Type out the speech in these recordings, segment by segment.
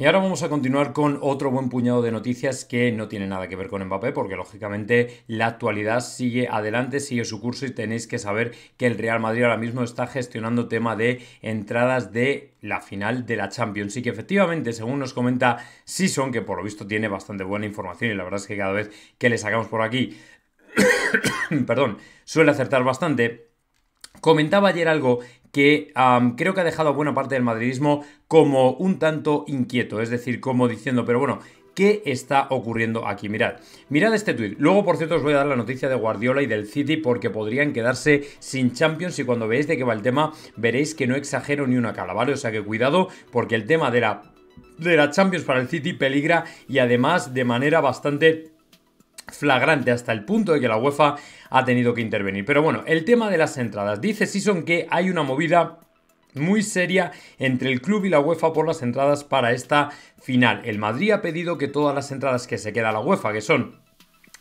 Y ahora vamos a continuar con otro buen puñado de noticias que no tiene nada que ver con Mbappé, porque lógicamente la actualidad sigue adelante, sigue su curso y tenéis que saber que el Real Madrid ahora mismo está gestionando tema de entradas de la final de la Champions. Y que efectivamente, según nos comenta Sison, que por lo visto tiene bastante buena información y la verdad es que cada vez que le sacamos por aquí, perdón, suele acertar bastante Comentaba ayer algo que creo que ha dejado a buena parte del madridismo como un tanto inquieto, es decir, como diciendo, pero bueno, ¿Qué está ocurriendo aquí? Mirad, mirad este tuit. Luego, por cierto, os voy a dar la noticia de Guardiola y del City porque podrían quedarse sin Champions y cuando veáis de qué va el tema veréis que no exagero ni una cala, ¿vale? O sea que cuidado porque el tema de la, de la Champions para el City peligra y además de manera bastante flagrante hasta el punto de que la UEFA ha tenido que intervenir. Pero bueno, el tema de las entradas. Dice son que hay una movida muy seria entre el club y la UEFA por las entradas para esta final. El Madrid ha pedido que todas las entradas que se queda la UEFA, que son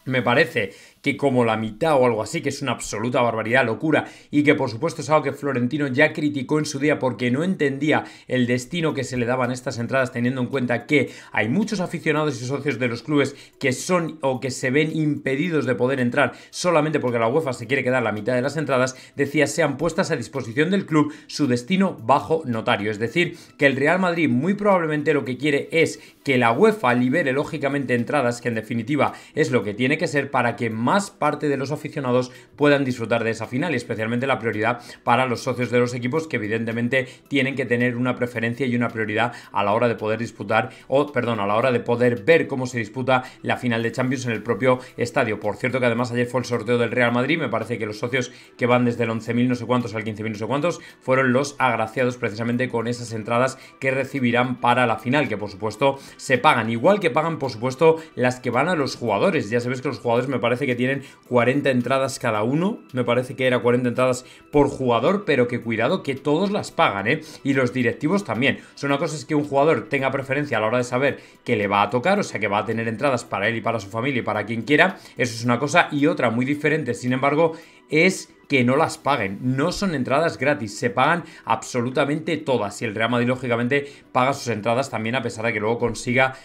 me parece que como la mitad o algo así, que es una absoluta barbaridad, locura, y que por supuesto es algo que Florentino ya criticó en su día porque no entendía el destino que se le daban estas entradas, teniendo en cuenta que hay muchos aficionados y socios de los clubes que son o que se ven impedidos de poder entrar solamente porque la UEFA se quiere quedar la mitad de las entradas, decía sean puestas a disposición del club su destino bajo notario. Es decir, que el Real Madrid muy probablemente lo que quiere es que la UEFA libere lógicamente entradas, que en definitiva es lo que tiene que ser para que más parte de los aficionados puedan disfrutar de esa final y especialmente la prioridad para los socios de los equipos que evidentemente tienen que tener una preferencia y una prioridad a la hora de poder disputar o perdón, a la hora de poder ver cómo se disputa la final de Champions en el propio estadio. Por cierto que además ayer fue el sorteo del Real Madrid, me parece que los socios que van desde el 11.000 no sé cuántos al 15.000 no sé cuántos fueron los agraciados precisamente con esas entradas que recibirán para la final, que por supuesto se pagan, igual que pagan por supuesto las que van a los jugadores. Ya sabéis que los jugadores me parece que tienen 40 entradas cada uno. Me parece que era 40 entradas por jugador, pero que cuidado que todos las pagan, ¿eh? Y los directivos también. son una cosa es que un jugador tenga preferencia a la hora de saber que le va a tocar, o sea, que va a tener entradas para él y para su familia y para quien quiera. Eso es una cosa. Y otra muy diferente, sin embargo, es que no las paguen. No son entradas gratis, se pagan absolutamente todas. Y el Real Madrid, lógicamente, paga sus entradas también, a pesar de que luego consiga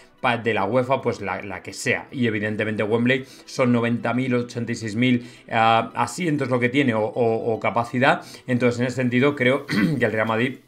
de la UEFA, pues la, que sea. Y evidentemente Wembley son 90.000, 86.000 asientos lo que tiene o capacidad. Entonces, en ese sentido, creo que el Real Madrid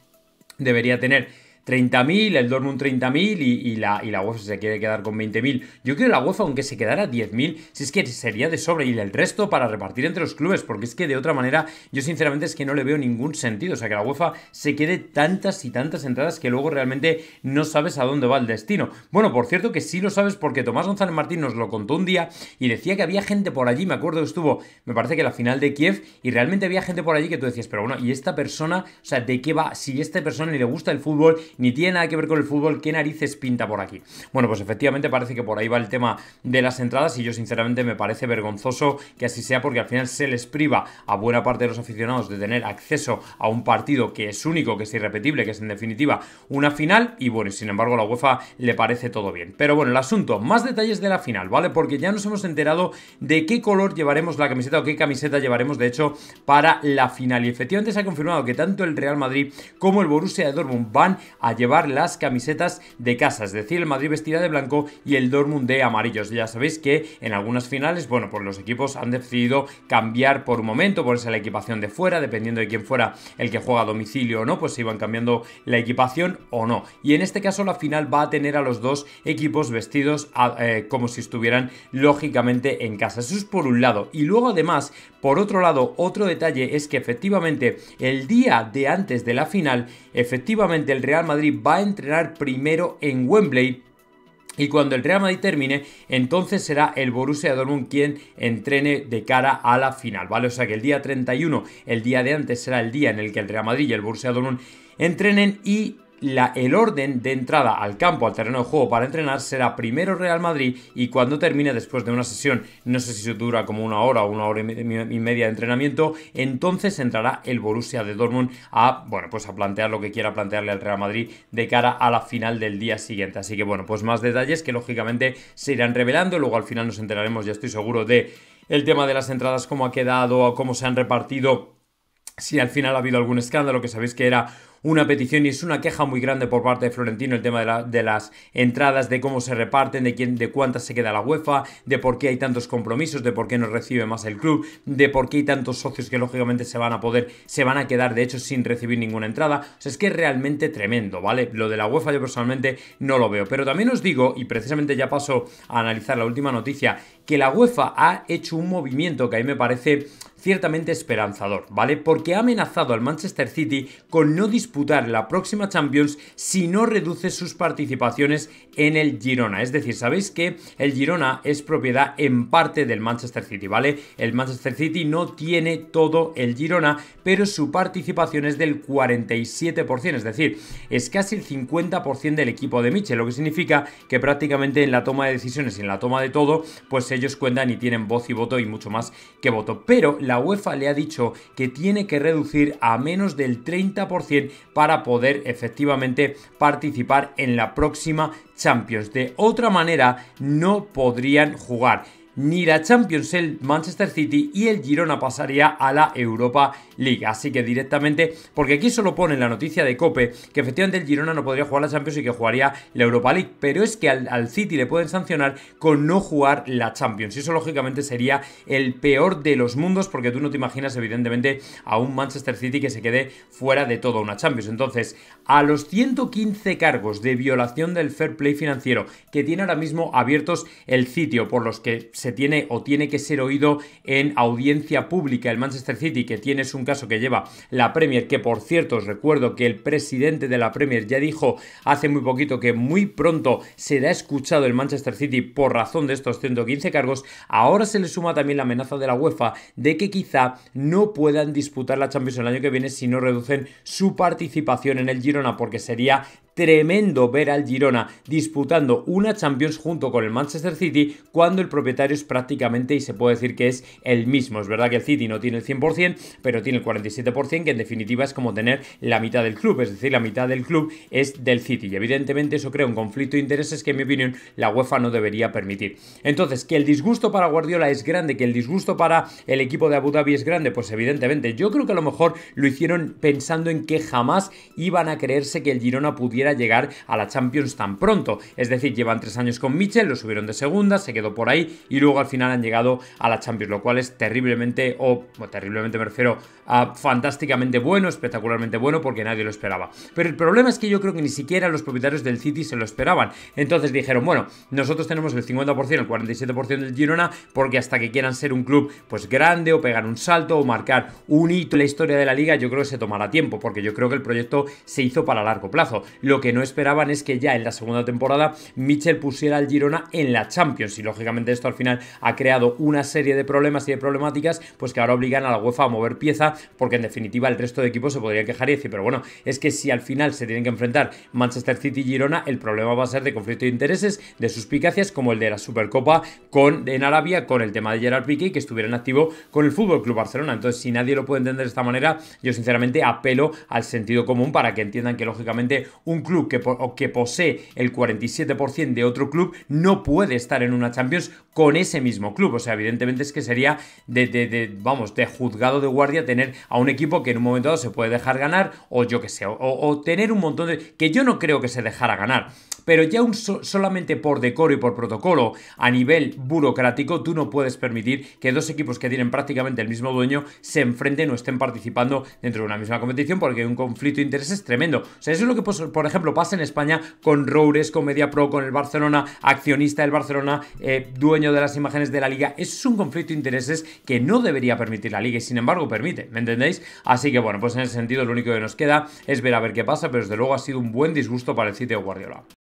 debería tener 30.000, el Dortmund 30.000 y, y, la, y la UEFA se quiere quedar con 20.000. Yo creo que la UEFA, aunque se quedara 10.000, si es que sería de sobre y el resto para repartir entre los clubes, porque es que de otra manera yo sinceramente es que no le veo ningún sentido. O sea, que la UEFA se quede tantas y tantas entradas que luego realmente no sabes a dónde va el destino. Bueno, por cierto que sí lo sabes porque Tomás González Martín nos lo contó un día y decía que había gente por allí, me acuerdo que estuvo, me parece que la final de Kiev, y realmente había gente por allí que tú decías, pero bueno, ¿y esta persona, o sea, de qué va? Si a esta persona le gusta el fútbol ni tiene nada que ver con el fútbol, ¿qué narices pinta por aquí? Bueno, pues efectivamente parece que por ahí va el tema de las entradas y yo sinceramente me parece vergonzoso que así sea porque al final se les priva a buena parte de los aficionados de tener acceso a un partido que es único, que es irrepetible, que es en definitiva una final y bueno, sin embargo a la UEFA le parece todo bien. Pero bueno, el asunto, más detalles de la final, ¿vale? Porque ya nos hemos enterado de qué color llevaremos la camiseta o qué camiseta llevaremos de hecho para la final y efectivamente se ha confirmado que tanto el Real Madrid como el Borussia Dortmund van a llevar las camisetas de casa, es decir, el Madrid vestida de blanco y el Dortmund de amarillos. Ya sabéis que en algunas finales, bueno, pues los equipos han decidido cambiar por un momento, ponerse la equipación de fuera, dependiendo de quién fuera el que juega a domicilio o no, pues se iban cambiando la equipación o no. Y en este caso la final va a tener a los dos equipos vestidos eh, como si estuvieran lógicamente en casa. Eso es por un lado. Y luego además, por otro lado, otro detalle es que efectivamente el día de antes de la final, efectivamente el Real Madrid va a entrenar primero en Wembley y cuando el Real Madrid termine, entonces será el Borussia Dortmund quien entrene de cara a la final, ¿vale? O sea que el día 31, el día de antes, será el día en el que el Real Madrid y el Borussia Dortmund entrenen y el orden de entrada al campo, al terreno de juego para entrenar será primero Real Madrid y cuando termine después de una sesión, no sé si dura como una hora o una hora y media de entrenamiento, entonces entrará el Borussia de Dortmund a, bueno, pues a plantear lo que quiera plantearle al Real Madrid de cara a la final del día siguiente. Así que bueno, pues más detalles que lógicamente se irán revelando, luego al final nos enteraremos, ya estoy seguro, de el tema de las entradas, cómo ha quedado, cómo se han repartido si al final ha habido algún escándalo, que sabéis que era una petición y es una queja muy grande por parte de Florentino el tema de, de las entradas, de cómo se reparten, de quién, de cuántas se queda la UEFA, de por qué hay tantos compromisos, de por qué no recibe más el club, de por qué hay tantos socios que lógicamente se van a poder, se van a quedar de hecho sin recibir ninguna entrada. O sea, es que es realmente tremendo, ¿vale? Lo de la UEFA yo personalmente no lo veo. Pero también os digo, y precisamente ya paso a analizar la última noticia, que la UEFA ha hecho un movimiento que a mí me parece ciertamente esperanzador, ¿vale? Porque ha amenazado al Manchester City con no la próxima Champions si no reduce sus participaciones en el Girona. Es decir, sabéis que el Girona es propiedad en parte del Manchester City, ¿vale? El Manchester City no tiene todo el Girona, pero su participación es del 47%, es decir, es casi el 50% del equipo de Michel, lo que significa que prácticamente en la toma de decisiones y en la toma de todo, pues ellos cuentan y tienen voz y voto y mucho más que voto. Pero la UEFA le ha dicho que tiene que reducir a menos del 30% para poder efectivamente participar en la próxima Champions. De otra manera, no podrían jugar ni la Champions, el Manchester City y el Girona pasaría a la Europa League. Así que directamente, porque aquí solo pone la noticia de Cope, que efectivamente el Girona no podría jugar la Champions y que jugaría la Europa League, pero es que al, al City le pueden sancionar con no jugar la Champions. Y eso lógicamente sería el peor de los mundos, porque tú no te imaginas evidentemente a un Manchester City que se quede fuera de toda una Champions. Entonces, a los 115 cargos de violación del fair play financiero que tiene ahora mismo abiertos el sitio por los que se se tiene o tiene que ser oído en audiencia pública. El Manchester City, que tiene un caso que lleva la Premier, que por cierto os recuerdo que el presidente de la Premier ya dijo hace muy poquito que muy pronto será escuchado el Manchester City por razón de estos 115 cargos, ahora se le suma también la amenaza de la UEFA de que quizá no puedan disputar la Champions el año que viene si no reducen su participación en el Girona, porque sería tremendo ver al Girona disputando una Champions junto con el Manchester City cuando el propietario es prácticamente y se puede decir que es el mismo. Es verdad que el City no tiene el 100%, pero tiene el 47%, que en definitiva es como tener la mitad del club, es decir, la mitad del club es del City. Y evidentemente eso crea un conflicto de intereses que en mi opinión la UEFA no debería permitir. Entonces, que el disgusto para Guardiola es grande, que el disgusto para el equipo de Abu Dhabi es grande, pues evidentemente yo creo que a lo mejor lo hicieron pensando en que jamás iban a creerse que el Girona pudiera llegar a la Champions tan pronto. Es decir, llevan tres años con Mitchell, lo subieron de segunda, se quedó por ahí y luego al final han llegado a la Champions, lo cual es terriblemente, o, terriblemente me refiero fantásticamente bueno, espectacularmente bueno, porque nadie lo esperaba. Pero el problema es que yo creo que ni siquiera los propietarios del City se lo esperaban. Entonces dijeron, bueno, nosotros tenemos el 50%, el 47% del Girona, porque hasta que quieran ser un club pues grande o pegar un salto o marcar un hito en la historia de la liga, yo creo que se tomará tiempo, porque yo creo que el proyecto se hizo para largo plazo. Lo lo que no esperaban es que ya en la segunda temporada Mitchell pusiera al Girona en la Champions y lógicamente esto al final ha creado una serie de problemas y de problemáticas pues que ahora obligan a la UEFA a mover pieza porque en definitiva el resto de equipos se podría quejar y decir pero bueno es que si al final se tienen que enfrentar Manchester City y Girona el problema va a ser de conflicto de intereses de suspicacias como el de la Supercopa con, en Arabia con el tema de Gerard Piqué que estuviera en activo con el FC Barcelona entonces si nadie lo puede entender de esta manera yo sinceramente apelo al sentido común para que entiendan que lógicamente un club que, que posee el 47% de otro club no puede estar en una Champions con ese mismo club. O sea, evidentemente es que sería de, vamos, de juzgado de guardia tener a un equipo que en un momento dado se puede dejar ganar o yo que sé, o, o tener un montón de... que yo no creo que se dejara ganar pero ya un solamente por decoro y por protocolo a nivel burocrático, tú no puedes permitir que dos equipos que tienen prácticamente el mismo dueño se enfrenten o estén participando dentro de una misma competición porque hay un conflicto de intereses tremendo. O sea, eso es lo que, por ejemplo, pasa en España con Roures, con Media Pro, con el Barcelona, accionista del Barcelona, eh, dueño de las imágenes de la liga. es un conflicto de intereses que no debería permitir la liga y sin embargo permite, ¿me entendéis? Así que bueno, pues en ese sentido lo único que nos queda es ver a ver qué pasa, pero desde luego ha sido un buen disgusto para el sitio Guardiola.